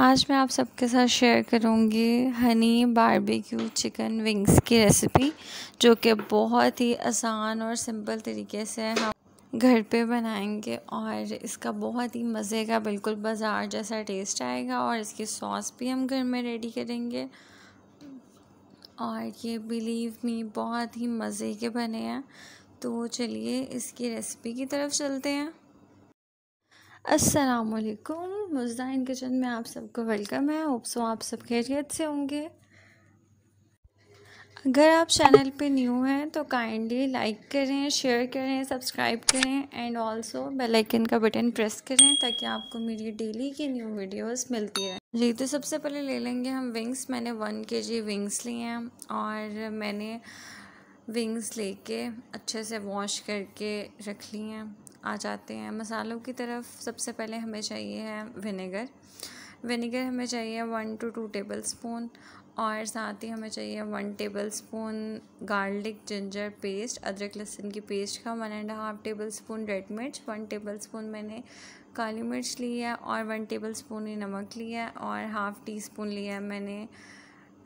आज मैं आप सबके साथ शेयर करूँगी हनी बारबेक्यू चिकन विंग्स की रेसिपी जो कि बहुत ही आसान और सिंपल तरीके से हम घर पे बनाएंगे और इसका बहुत ही मज़े का बिल्कुल बाज़ार जैसा टेस्ट आएगा और इसकी सॉस भी हम घर में रेडी करेंगे और ये बिलीव मी बहुत ही मज़े के बने हैं तो चलिए इसकी रेसिपी की तरफ चलते हैं असलकुम मुजदाइन किचन में आप सबको वेलकम है होप सो आप सब खैरियत से होंगे अगर आप चैनल पे न्यू हैं तो काइंडली लाइक करें शेयर करें सब्सक्राइब करें एंड ऑल्सो बेलाइकन आइकन का बटन प्रेस करें ताकि आपको मेरी डेली की न्यू वीडियोस मिलती रहे जी तो सबसे पहले ले लेंगे हम विंग्स मैंने वन के जी विंग्स लिए हैं और मैंने विंग्स लेके अच्छे से वॉश करके रख ली हैं आ जाते हैं मसालों की तरफ सबसे पहले हमें चाहिए है विनेगर विनेगर हमें चाहिए one to two tablespoon और साथ ही हमें चाहिए one tablespoon garlic ginger paste अदरक लहसुन की पेस्ट का one and half tablespoon red मिर्च वन टेबल स्पून मैंने काली मिर्च ली है और वन टेबल स्पून ही नमक लिया है और हाफ़ टी स्पून लिया है मैंने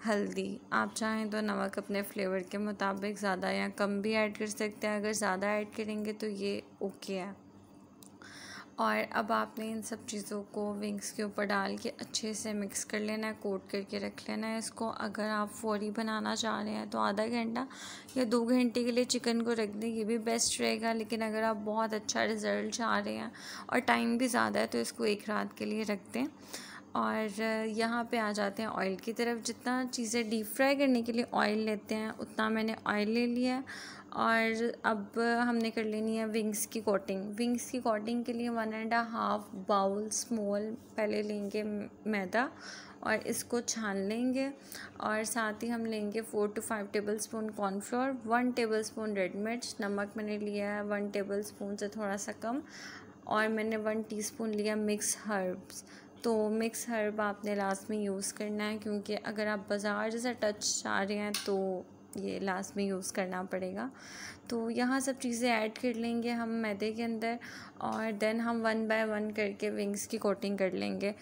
हल्दी आप चाहें तो नमक अपने फ्लेवर के मुताबिक ज़्यादा या कम भी ऐड कर सकते हैं अगर ज़्यादा ऐड करेंगे तो ये ओके है और अब आपने इन सब चीज़ों को विंग्स के ऊपर डाल के अच्छे से मिक्स कर लेना है कोट करके रख लेना है इसको अगर आप फौरी बनाना चाह रहे हैं तो आधा घंटा या दो घंटे के लिए चिकन को रख दें ये भी बेस्ट रहेगा लेकिन अगर आप बहुत अच्छा रिज़ल्ट चाह रहे हैं और टाइम भी ज़्यादा है तो इसको एक रात के लिए रख दें और यहाँ पे आ जाते हैं ऑयल की तरफ जितना चीज़ें डीप फ्राई करने के लिए ऑयल लेते हैं उतना मैंने ऑयल ले लिया और अब हमने कर लेनी है विंग्स की कोटिंग विंग्स की कोटिंग के लिए one and half bowl small पहले लेंगे मैदा और इसको छान लेंगे और साथ ही हम लेंगे four to five tablespoon cornflour one tablespoon red मिर्च नमक मैंने लिया है वन टेबल स्पून से थोड़ा सा कम और मैंने वन टीस्पून लिया मिक्स हर्ब्स तो मिक्स हर्ब आपने लास्ट में यूज़ करना है क्योंकि अगर आप बाज़ार जैसा टच आ रहे हैं तो ये लास्ट में यूज़ करना पड़ेगा तो यहाँ सब चीज़ें ऐड कर लेंगे हम मैदे के अंदर और देन हम वन बाय वन करके विंग्स की कोटिंग कर लेंगे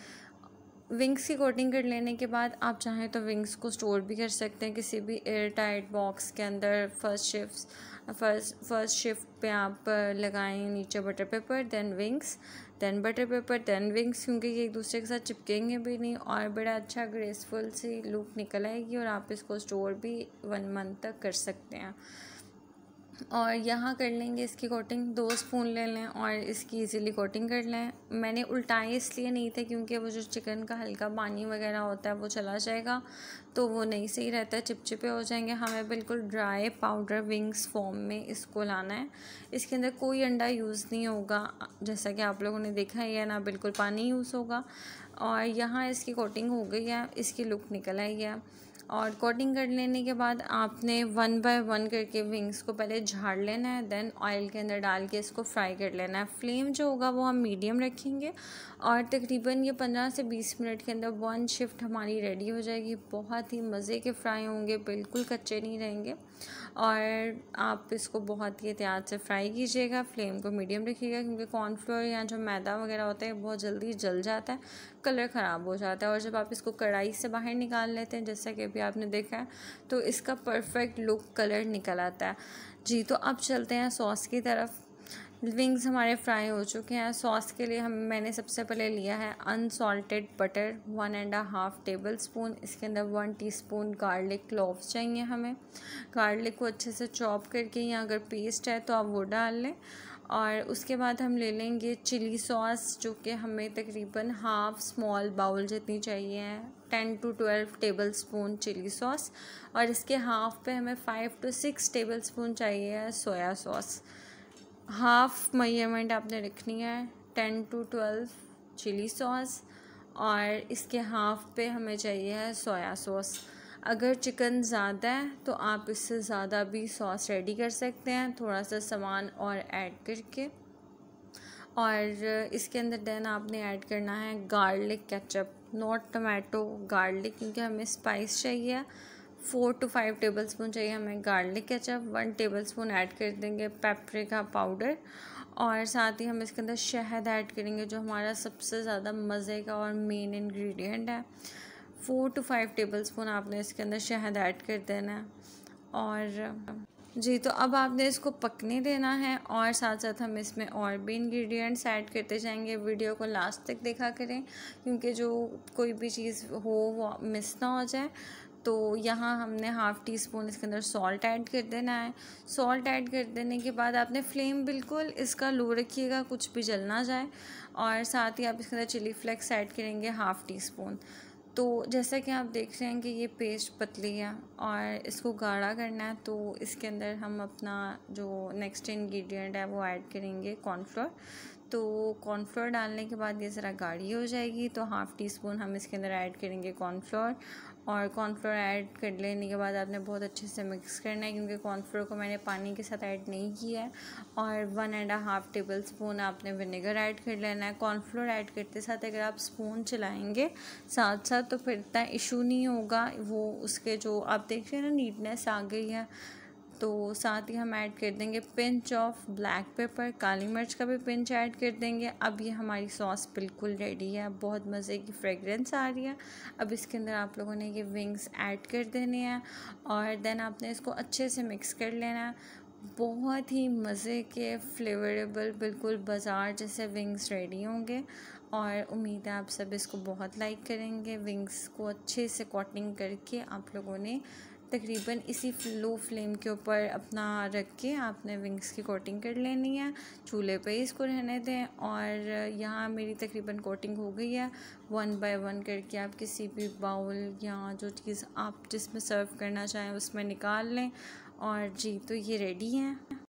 विंग्स की कोटिंग कर लेने के बाद आप चाहें तो विंग्स को स्टोर भी कर सकते हैं किसी भी एयर टाइट बॉक्स के अंदर first shift first first shift पे आप लगाएं नीचे butter paper then wings then butter paper then wings क्योंकि ये एक दूसरे के साथ चिपकेंगे भी नहीं और बड़ा अच्छा ग्रेसफुल सी लुक निकल आएगी और आप इसको स्टोर भी वन मंथ तक कर सकते हैं और यहाँ कर लेंगे इसकी कोटिंग दो स्पून ले लें और इसकी इजीली कोटिंग कर लें मैंने उल्टाएँ इसलिए नहीं थे क्योंकि वो जो चिकन का हल्का पानी वगैरह होता है वो चला जाएगा तो वो नहीं सही रहता है चिपचिपे हो जाएंगे हमें बिल्कुल ड्राई पाउडर विंग्स फॉर्म में इसको लाना है इसके अंदर कोई अंडा यूज़ नहीं होगा जैसा कि आप लोगों ने देखा है ना बिल्कुल पानी यूज़ होगा और यहाँ इसकी कोटिंग हो गई है इसकी लुक निकल आई है और कोटिंग कर लेने के बाद आपने वन बाय वन करके विंग्स को पहले झाड़ लेना है देन ऑयल के अंदर डाल के इसको फ्राई कर लेना है फ्लेम जो होगा वो हम मीडियम रखेंगे और तकरीबन ये पंद्रह से बीस मिनट के अंदर वन शिफ्ट हमारी रेडी हो जाएगी बहुत ही मज़े के फ्राई होंगे बिल्कुल कच्चे नहीं रहेंगे और आप इसको बहुत ही एहतियात से फ्राई कीजिएगा फ्लेम को मीडियम रखिएगा क्योंकि कॉर्नफ्लोर या जो मैदा वगैरह होता है बहुत जल्दी जल जाता है कलर ख़राब हो जाता है और जब आप इसको कढ़ाई से बाहर निकाल लेते हैं जैसा कि अभी आपने देखा है तो इसका परफेक्ट लुक कलर निकल आता है जी तो अब चलते हैं सॉस की तरफ विंग्स हमारे फ्राई हो चुके हैं सॉस के लिए हम मैंने सबसे पहले लिया है unsalted butter one and half tablespoon इसके अंदर वन टीस्पून गार्लिक क्लोव्स चाहिए हमें गार्लिक को अच्छे से चॉप करके या अगर पेस्ट है तो आप वो डाल लें और उसके बाद हम ले लेंगे चिली सॉस जो कि हमें तकरीबन हाफ स्मॉल बाउल जितनी चाहिए ten to twelve tablespoon chilli sauce और इसके हाफ पे हमें five to six tablespoon चाहिए सोया सॉस हाफ मयरमेंट आपने रखनी है ten to twelve chilli sauce और इसके हाफ पे हमें चाहिए सोया सॉस अगर चिकन ज़्यादा है तो आप इससे ज़्यादा भी सॉस रेडी कर सकते हैं थोड़ा सा सामान और ऐड करके और इसके अंदर देन आपने ऐड करना है garlic ketchup not tomato garlic क्योंकि हमें स्पाइस चाहिए four to five tablespoon चाहिए हमें garlic ketchup one tablespoon add कर देंगे पेपरिका पाउडर और साथ ही हम इसके अंदर शहद ऐड करेंगे जो हमारा सबसे ज़्यादा मज़े का और मेन इंग्रेडिएंट है four to five tablespoon आपने इसके अंदर शहद ऐड कर देना है और जी तो अब आपने इसको पकने देना है और साथ साथ हम इसमें और भी इंग्रेडिएंट्स ऐड करते जाएंगे वीडियो को लास्ट तक देखा करें क्योंकि जो कोई भी चीज़ हो वो मिस ना हो जाए तो यहाँ हमने हाफ़ टी स्पून इसके अंदर सॉल्ट ऐड कर देना है सॉल्ट ऐड कर देने के बाद आपने फ्लेम बिल्कुल इसका लो रखिएगा कुछ भी जल ना जाए और साथ ही आप इसके अंदर चिली फ्लेक्स ऐड करेंगे हाफ़ टी स्पून तो जैसा कि आप देख रहे हैं कि ये पेस्ट पतली है और इसको गाढ़ा करना है तो इसके अंदर हम अपना जो नेक्स्ट इंग्रेडिएंट है वो ऐड करेंगे कॉर्नफ्लोर तो कॉर्नफ्लोर डालने के बाद ये ज़रा गाढ़ी हो जाएगी तो हाफ़ टी स्पून हम इसके अंदर ऐड करेंगे कॉर्नफ्लोर और कॉर्नफ्लोर ऐड कर लेने के बाद आपने बहुत अच्छे से मिक्स करना है क्योंकि कॉर्नफ्लोर को मैंने पानी के साथ ऐड नहीं किया है और one and half tablespoon आपने विनेगर ऐड कर लेना है कॉर्नफ्लोर ऐड करते साथ अगर आप स्पून चलाएँगे साथ साथ तो फिर इतना इशू नहीं होगा वो उसके जो आप देख रहे हैं ना नीटनेस आ गई है तो साथ ही हम ऐड कर देंगे पिंच ऑफ ब्लैक पेपर काली मिर्च का भी पिंच ऐड कर देंगे अब ये हमारी सॉस बिल्कुल रेडी है बहुत मज़े की फ्रेगरेंस आ रही है अब इसके अंदर आप लोगों ने ये विंग्स ऐड कर देने हैं और देन आपने इसको अच्छे से मिक्स कर लेना है बहुत ही मज़े के फ्लेवरेबल बिल्कुल बाज़ार जैसे विंग्स रेडी होंगे और उम्मीद है आप सब इसको बहुत लाइक करेंगे विंग्स को अच्छे से कॉटिंग करके आप लोगों ने तकरीबन इसी लो फ्लेम के ऊपर अपना रख के आपने विंग्स की कोटिंग कर लेनी है चूल्हे पे ही इसको रहने दें और यहाँ मेरी तकरीबन कोटिंग हो गई है वन बाय वन करके आप किसी भी बाउल या जो चीज़ आप जिसमें सर्व करना चाहें उसमें निकाल लें और जी तो ये रेडी है